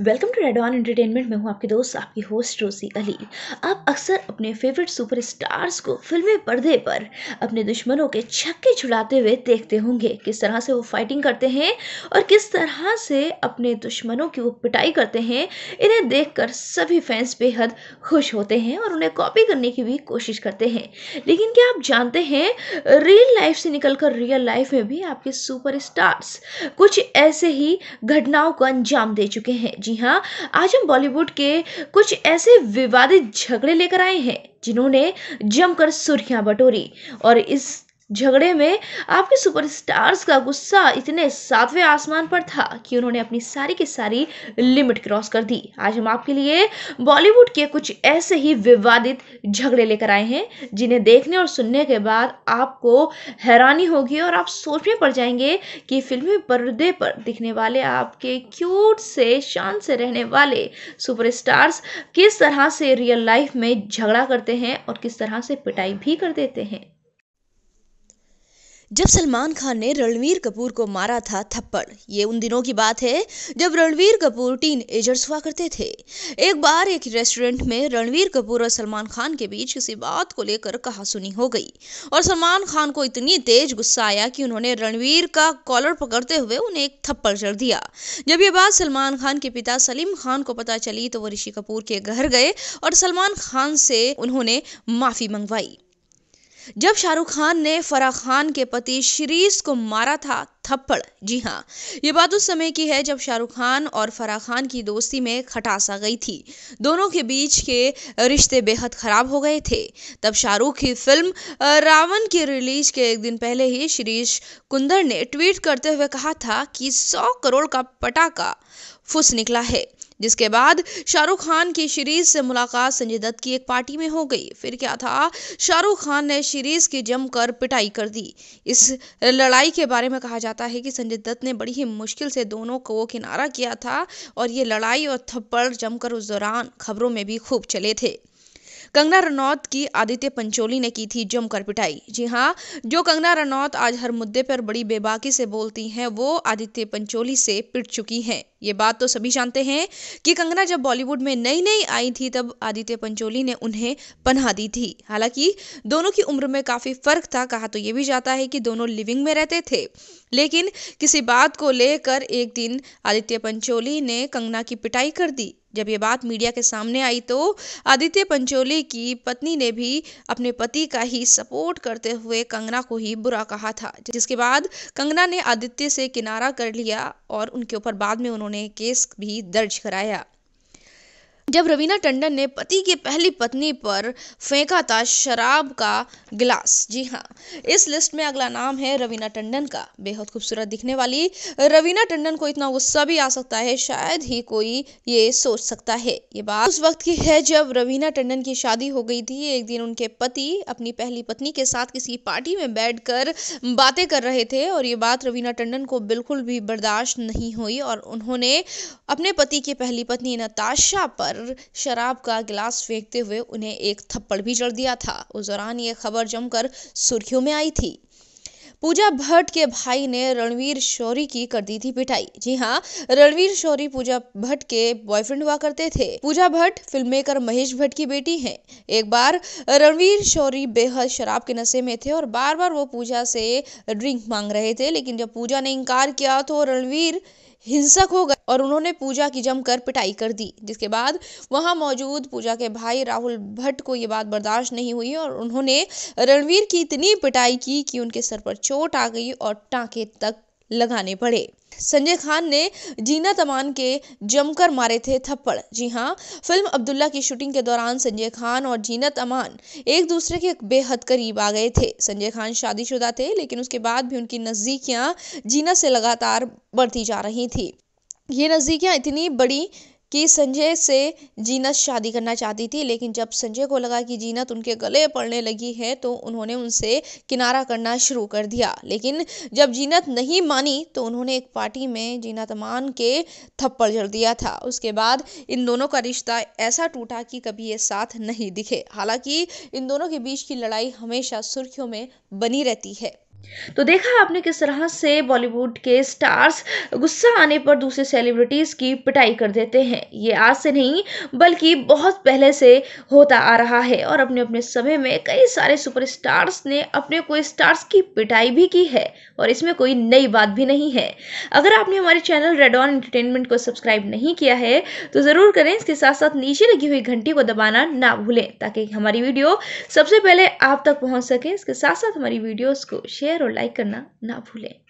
welcome to रेडवान entertainment मैं हूं आपके दोस्त आपकी होस्ट रोसी अली आप अक्सर अपने फेवरेट सुपरस्टार्स को फिल्में पर्दे पर अपने दुश्मनों के छक्के छुड़ाते हुए देखते होंगे किस तरह से वो फाइटिंग करते हैं और किस तरह से अपने दुश्मनों की वो पिटाई करते हैं इन्हें देख सभी फैंस बेहद खुश होते हैं और उन्हें कॉपी करने की भी कोशिश करते हैं लेकिन क्या आप जानते हैं रियल लाइफ से निकल रियल लाइफ में भी आपके सुपर कुछ ऐसे ही घटनाओं को अंजाम दे चुके हैं जी हाँ आज हम बॉलीवुड के कुछ ऐसे विवादित झगड़े लेकर आए हैं जिन्होंने जमकर सुर्खियां बटोरी और इस झगड़े में आपके सुपरस्टार्स का गुस्सा इतने सातवें आसमान पर था कि उन्होंने अपनी सारी की सारी लिमिट क्रॉस कर दी आज हम आपके लिए बॉलीवुड के कुछ ऐसे ही विवादित झगड़े लेकर आए हैं जिन्हें देखने और सुनने के बाद आपको हैरानी होगी और आप सोचने पड़ जाएंगे कि फिल्मी पर्दे पर दिखने वाले आपके क्यूट से शांत से रहने वाले सुपर किस तरह से रियल लाइफ में झगड़ा करते हैं और किस तरह से पिटाई भी कर देते हैं जब सलमान खान ने रणवीर कपूर को मारा था थप्पड़ ये उन दिनों की बात है जब रणवीर कपूर टीन एजर्स हुआ करते थे एक बार एक रेस्टोरेंट में रणवीर कपूर और सलमान खान के बीच किसी बात को लेकर कहासुनी हो गई और सलमान खान को इतनी तेज गुस्सा आया कि उन्होंने रणवीर का कॉलर पकड़ते हुए उन्हें एक थप्पड़ चढ़ दिया जब ये बात सलमान खान के पिता सलीम खान को पता चली तो वो ऋषि कपूर के घर गए और सलमान खान से उन्होंने माफी मंगवाई जब शाहरुख खान ने फराह खान के पति शरीस को मारा था थप्पड़ जी हाँ ये बात उस समय की है जब शाहरुख खान और फराह खान की दोस्ती में खटास आ गई थी दोनों के बीच के रिश्ते बेहद ख़राब हो गए थे तब शाहरुख की फिल्म रावण की रिलीज के एक दिन पहले ही शरीश कुंदर ने ट्वीट करते हुए कहा था कि सौ करोड़ का पटाखा फुस निकला है जिसके बाद शाहरुख खान की शीरीज से मुलाकात संजय दत्त की एक पार्टी में हो गई फिर क्या था शाहरुख खान ने शीरीज की जमकर पिटाई कर दी इस लड़ाई के बारे में कहा जाता है कि संजय दत्त ने बड़ी ही मुश्किल से दोनों को किनारा किया था और ये लड़ाई और थप्पड़ जमकर उस दौरान खबरों में भी खूब चले थे कंगना रनौत की आदित्य पंचोली ने की थी जमकर पिटाई जी हाँ जो कंगना रनौत आज हर मुद्दे पर बड़ी बेबाकी से बोलती हैं वो आदित्य पंचोली से पिट चुकी हैं ये बात तो सभी जानते हैं कि कंगना जब बॉलीवुड में नई नई आई थी तब आदित्य पंचोली ने उन्हें पन्हा दी थी हालांकि दोनों की उम्र में काफ़ी फर्क था कहा तो ये भी जाता है कि दोनों लिविंग में रहते थे लेकिन किसी बात को लेकर एक दिन आदित्य पंचोली ने कंगना की पिटाई कर दी जब ये बात मीडिया के सामने आई तो आदित्य पंचोली की पत्नी ने भी अपने पति का ही सपोर्ट करते हुए कंगना को ही बुरा कहा था जिसके बाद कंगना ने आदित्य से किनारा कर लिया और उनके ऊपर बाद में उन्होंने केस भी दर्ज कराया जब रवीना टंडन ने पति की पहली पत्नी पर फेंका था शराब का गिलास जी हाँ इस लिस्ट में अगला नाम है रवीना टंडन का बेहद खूबसूरत दिखने वाली रवीना टंडन को इतना गुस्सा भी आ सकता है शायद ही कोई ये सोच सकता है ये बात उस वक्त की है जब रवीना टंडन की शादी हो गई थी एक दिन उनके पति अपनी पहली पत्नी के साथ किसी पार्टी में बैठ बातें कर रहे थे और ये बात रवीना टंडन को बिल्कुल भी बर्दाश्त नहीं हुई और उन्होंने अपने पति की पहली पत्नी नताशा पर शराब का गिलास फेंकते हुए उन्हें एक थप्पड़ भी जड़ दिया था उस दौरान ये खबर जमकर सुर्खियों में आई थी पूजा भट्ट के भाई ने रणवीर शौरी की कर दी थी पिटाई जी हाँ रणवीर शौरी पूजा भट्ट के बॉयफ्रेंड हुआ करते थे पूजा भट्ट फिल्म मेकर महेश भट्ट की बेटी हैं एक बार रणवीर शौरी बेहद शराब के नशे में थे और बार बार वो पूजा से ड्रिंक मांग रहे थे लेकिन जब पूजा ने इनकार किया तो रणवीर हिंसक हो गए और उन्होंने पूजा की जमकर पिटाई कर दी जिसके बाद वहां मौजूद पूजा के भाई राहुल भट्ट को ये बात बर्दाश्त नहीं हुई और उन्होंने रणवीर की इतनी पिटाई की कि उनके सर पर चोट आ गई और टाँके तक लगाने पड़े संजय खान ने जीना तमान के जमकर मारे थे थप्पड़ जी हाँ फिल्म अब्दुल्ला की शूटिंग के दौरान संजय खान और जीना तमान एक दूसरे के बेहद करीब आ गए थे संजय खान शादीशुदा थे लेकिन उसके बाद भी उनकी नज़दीकियाँ जीना से लगातार बढ़ती जा रही थी ये नज़दीकियाँ इतनी बड़ी कि संजय से जीनत शादी करना चाहती थी लेकिन जब संजय को लगा कि जीनत उनके गले पड़ने लगी है तो उन्होंने उनसे किनारा करना शुरू कर दिया लेकिन जब जीनत नहीं मानी तो उन्होंने एक पार्टी में जीनत मान के थप्पड़ जड़ दिया था उसके बाद इन दोनों का रिश्ता ऐसा टूटा कि कभी ये साथ नहीं दिखे हालांकि इन दोनों के बीच की लड़ाई हमेशा सुर्खियों में बनी रहती है तो देखा आपने किस तरह से बॉलीवुड के स्टार्स गुस्सा आने पर दूसरे सेलिब्रिटीज़ की पिटाई कर देते हैं ये आज से नहीं बल्कि बहुत पहले से होता आ रहा है और अपने अपने समय में कई सारे सुपरस्टार्स ने अपने कोई स्टार्स की पिटाई भी की है और इसमें कोई नई बात भी नहीं है अगर आपने हमारे चैनल रेड ऑन एंटरटेनमेंट को सब्सक्राइब नहीं किया है तो ज़रूर करें इसके साथ साथ नीचे लगी हुई घंटी को दबाना ना भूलें ताकि हमारी वीडियो सबसे पहले आप तक पहुँच सके इसके साथ साथ हमारी वीडियोज़ को शेयर शेयर और लाइक करना ना भूलें